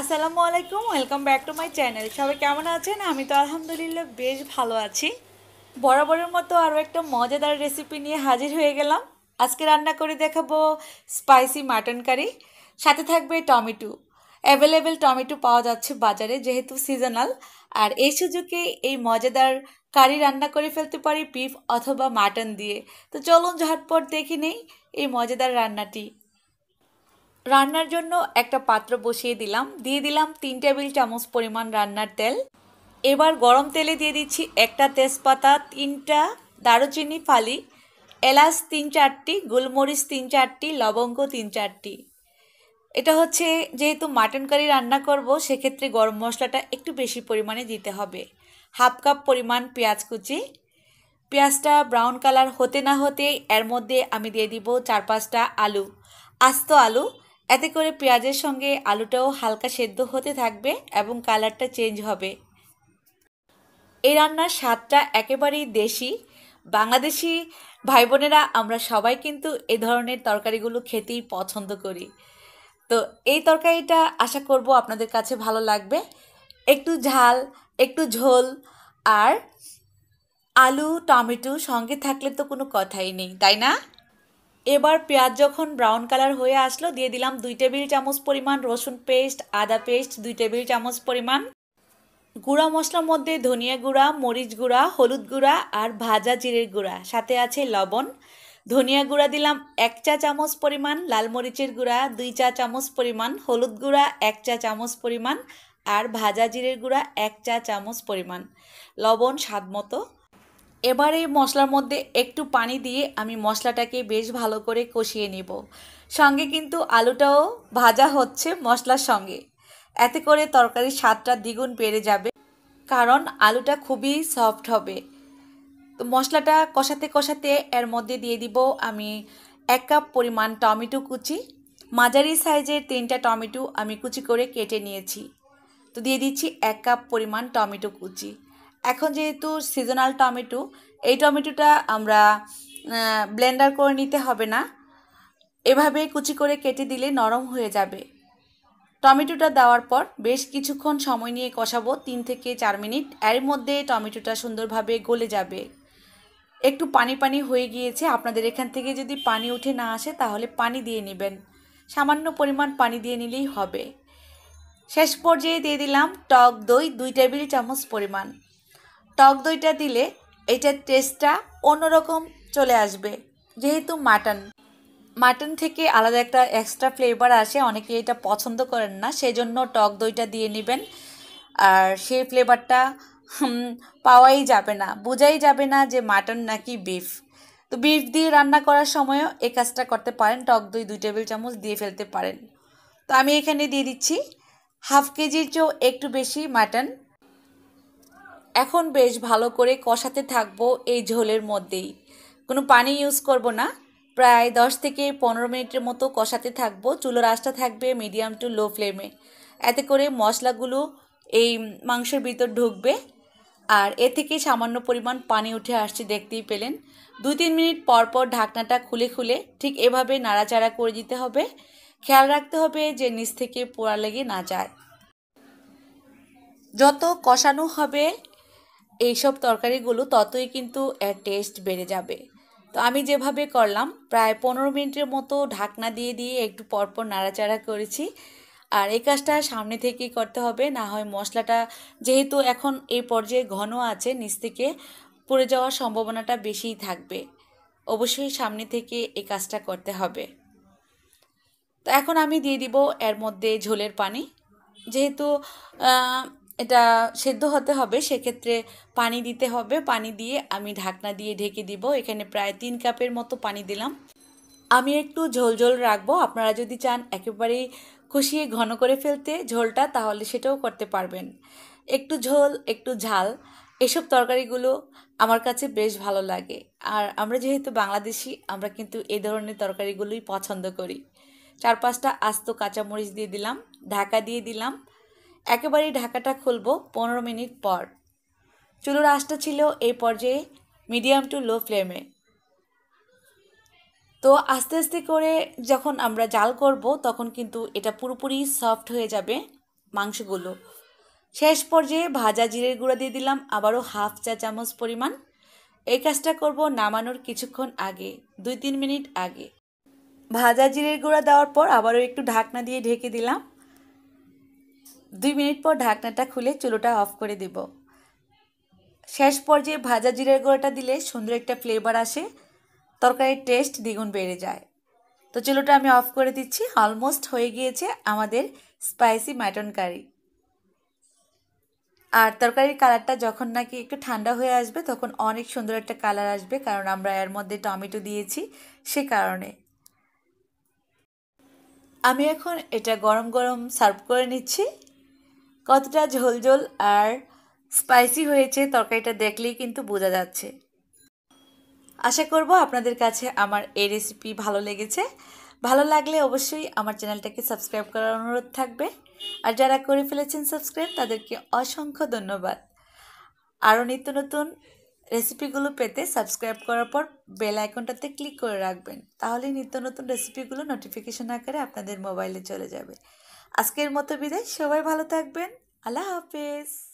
আসসালামু আলাইকুম welcome back to my channel সবাই কেমন আছেন আমি তো আলহামদুলিল্লাহ বেশ ভালো আছি বরাবরের মতো আরও একটা মজাদার রেসিপি নিয়ে হাজির হয়ে গেলাম আজকে রান্না করে দেখাবো স্পাইসি মাটন কারি সাথে থাকবে টমেটো অ্যাভেলেবেল টমেটো পাওয়া যাচ্ছে বাজারে যেহেতু সিজনাল আর এই সুযোগে এই মজাদার কারি রান্না করে ফেলতে পারি বিফ অথবা মাটন দিয়ে তো চলুন ঝটপট দেখে নেই এই মজাদার রান্নাটি রান্নার জন্য একটা পাত্র বসিয়ে দিলাম দিয়ে দিলাম তিন টেবিল চামচ পরিমাণ রান্নার তেল এবার গরম তেলে দিয়ে দিচ্ছি একটা তেজপাতা তিনটা দারুচিনি ফালি এলাচ তিন চারটি গোলমরিচ তিন চারটি লবঙ্গ তিন চারটি এটা হচ্ছে যেহেতু মাটন কারি রান্না করব সেক্ষেত্রে গরম মশলাটা একটু বেশি পরিমাণে দিতে হবে হাফ কাপ পরিমাণ পেঁয়াজ কুচি পেঁয়াজটা ব্রাউন কালার হতে না হতে এর মধ্যে আমি দিয়ে দিব চার পাঁচটা আলু আস্ত আলু এতে করে পেঁয়াজের সঙ্গে আলুটাও হালকা সেদ্ধ হতে থাকবে এবং কালারটা চেঞ্জ হবে এই রান্নার স্বাদটা একেবারেই দেশি বাংলাদেশি ভাই বোনেরা আমরা সবাই কিন্তু এ ধরনের তরকারিগুলো খেতেই পছন্দ করি তো এই তরকারিটা আশা করব আপনাদের কাছে ভালো লাগবে একটু ঝাল একটু ঝোল আর আলু টমেটো সঙ্গে থাকলে তো কোনো কথাই নেই তাই না এবার পেঁয়াজ যখন ব্রাউন কালার হয়ে আসলো দিয়ে দিলাম দুই টেবিল চামচ পরিমাণ রসুন পেস্ট আদা পেস্ট দুই টেবিল চামচ পরিমাণ গুঁড়া মশলার মধ্যে ধনিয়া গুঁড়া মরিচ গুঁড়া হলুদ গুঁড়া আর ভাজা জিরের গুঁড়া সাথে আছে লবণ ধনিয়া গুঁড়া দিলাম এক চা চামচ পরিমাণ লাল মরিচের গুঁড়া দুই চা চামচ পরিমাণ হলুদ গুঁড়া এক চা চামচ পরিমাণ আর ভাজা জিরের গুঁড়া এক চা চামচ পরিমাণ লবণ স্বাদ মতো এবারে মশলার মধ্যে একটু পানি দিয়ে আমি মশলাটাকে বেশ ভালো করে কষিয়ে নিব সঙ্গে কিন্তু আলুটাও ভাজা হচ্ছে মশলার সঙ্গে এতে করে তরকারির স্বাদটা দ্বিগুণ বেড়ে যাবে কারণ আলুটা খুবই সফট হবে তো মশলাটা কষাতে কষাতে এর মধ্যে দিয়ে দিব আমি এক কাপ পরিমাণ টমেটো কুচি মাঝারি সাইজের তিনটা টমেটো আমি কুচি করে কেটে নিয়েছি তো দিয়ে দিচ্ছি এক কাপ পরিমাণ টমেটো কুচি এখন যেহেতু সিজনাল টমেটো এই টমেটোটা আমরা ব্লেন্ডার করে নিতে হবে না এভাবে কুচি করে কেটে দিলে নরম হয়ে যাবে টমেটোটা দেওয়ার পর বেশ কিছুক্ষণ সময় নিয়ে কষাবো তিন থেকে চার মিনিট এর মধ্যে টমেটোটা সুন্দরভাবে গলে যাবে একটু পানি পানি হয়ে গিয়েছে আপনাদের এখান থেকে যদি পানি উঠে না আসে তাহলে পানি দিয়ে নেবেন সামান্য পরিমাণ পানি দিয়ে নিলেই হবে শেষ পর্যায়ে দিয়ে দিলাম টক দই দুই টেবিল চামচ পরিমাণ টক দইটা দিলে এটার টেস্টটা অন্যরকম চলে আসবে যেহেতু মাটন মাটন থেকে আলাদা একটা এক্সট্রা ফ্লেভার আসে অনেকে এটা পছন্দ করেন না সেজন্য টক দইটা দিয়ে নেবেন আর সেই ফ্লেভারটা পাওয়াই যাবে না বোঝাই যাবে না যে মাটন নাকি বিফ তো বিফ দিয়ে রান্না করার সময়ও এ কাজটা করতে পারেন টক দই দুই টেবিল চামচ দিয়ে ফেলতে পারেন তো আমি এখানে দিয়ে দিচ্ছি হাফ কেজির চেয়েও একটু বেশি মাটন এখন বেশ ভালো করে কষাতে থাকবো এই ঝোলের মধ্যেই কোনো পানি ইউজ করব না প্রায় দশ থেকে পনেরো মিনিটের মতো কষাতে থাকবো চুলোর আঁচটা থাকবে মিডিয়াম টু লো ফ্লেমে এতে করে মশলাগুলো এই মাংসের ভিতর ঢুকবে আর এ থেকে সামান্য পরিমাণ পানি উঠে আসছে দেখতেই পেলেন দু তিন মিনিট পর পর ঢাকনাটা খুলে খুলে ঠিক এভাবে নাড়াচাড়া করে দিতে হবে খেয়াল রাখতে হবে যে নিচ থেকে পোড়া লেগে না যায় যত কষানো হবে এইসব তরকারিগুলো ততই কিন্তু এর টেস্ট বেড়ে যাবে তো আমি যেভাবে করলাম প্রায় পনেরো মিনিটের মতো ঢাকনা দিয়ে দিয়ে একটু পরপর নাড়াচাড়া করেছি আর এই কাজটা সামনে থেকেই করতে হবে না হয় মশলাটা যেহেতু এখন এই পর্যায়ে ঘন আছে নিচ থেকে পড়ে যাওয়ার সম্ভাবনাটা বেশিই থাকবে অবশ্যই সামনে থেকে এই কাজটা করতে হবে তো এখন আমি দিয়ে দিব এর মধ্যে ঝোলের পানি যেহেতু এটা সেদ্ধ হতে হবে সেক্ষেত্রে পানি দিতে হবে পানি দিয়ে আমি ঢাকনা দিয়ে ঢেকে দিব এখানে প্রায় তিন কাপের মতো পানি দিলাম আমি একটু ঝোল ঝোল রাখবো আপনারা যদি চান একেবারেই কষিয়ে ঘন করে ফেলতে ঝোলটা তাহলে সেটাও করতে পারবেন একটু ঝোল একটু ঝাল এসব তরকারিগুলো আমার কাছে বেশ ভালো লাগে আর আমরা যেহেতু বাংলাদেশি আমরা কিন্তু এ ধরনের তরকারিগুলোই পছন্দ করি চার পাঁচটা আস্ত কাঁচামরিচ দিয়ে দিলাম ঢাকা দিয়ে দিলাম একেবারেই ঢাকাটা খুলব পনেরো মিনিট পর চুলোর আঁচটা ছিল এই পর্যায়ে মিডিয়াম টু লো ফ্লেমে তো আস্তে আস্তে করে যখন আমরা জাল করব তখন কিন্তু এটা পুরোপুরি সফট হয়ে যাবে মাংসগুলো শেষ পর্যায়ে ভাজা জিরের গুঁড়া দিয়ে দিলাম আবারও হাফ চা চামচ পরিমাণ এই কাজটা করব নামানোর কিছুক্ষণ আগে দুই তিন মিনিট আগে ভাজা জিরের গুঁড়া দেওয়ার পর আবারও একটু ঢাকনা দিয়ে ঢেকে দিলাম দুই মিনিট পর ঢাকনাটা খুলে চুলোটা অফ করে দেব শেষ পর্যায়ে ভাজা জিরের গুঁড়োটা দিলে সুন্দর একটা ফ্লেভার আসে তরকারির টেস্ট দ্বিগুণ বেড়ে যায় তো চুলোটা আমি অফ করে দিচ্ছি অলমোস্ট হয়ে গিয়েছে আমাদের স্পাইসি মাটন কারি আর তরকারির কালারটা যখন নাকি একটু ঠান্ডা হয়ে আসবে তখন অনেক সুন্দর একটা কালার আসবে কারণ আমরা এর মধ্যে টমেটো দিয়েছি সে কারণে আমি এখন এটা গরম গরম সার্ভ করে নিচ্ছি কতটা ঝোলঝোল আর স্পাইসি হয়েছে তরকারিটা দেখলেই কিন্তু বোঝা যাচ্ছে আশা করব আপনাদের কাছে আমার এই রেসিপি ভালো লেগেছে ভালো লাগলে অবশ্যই আমার চ্যানেলটাকে সাবস্ক্রাইব করার অনুরোধ থাকবে আর যারা করে ফেলেছেন সাবস্ক্রাইব তাদেরকে অসংখ্য ধন্যবাদ আরও নিত্য নতুন রেসিপিগুলো পেতে সাবস্ক্রাইব করার পর বেল আইকনটাতে ক্লিক করে রাখবেন তাহলে নিত্য নতুন রেসিপিগুলো নোটিফিকেশন আকারে আপনাদের মোবাইলে চলে যাবে আজকের মতো বিদায় সবাই ভালো থাকবেন আল্লাহ হাফেজ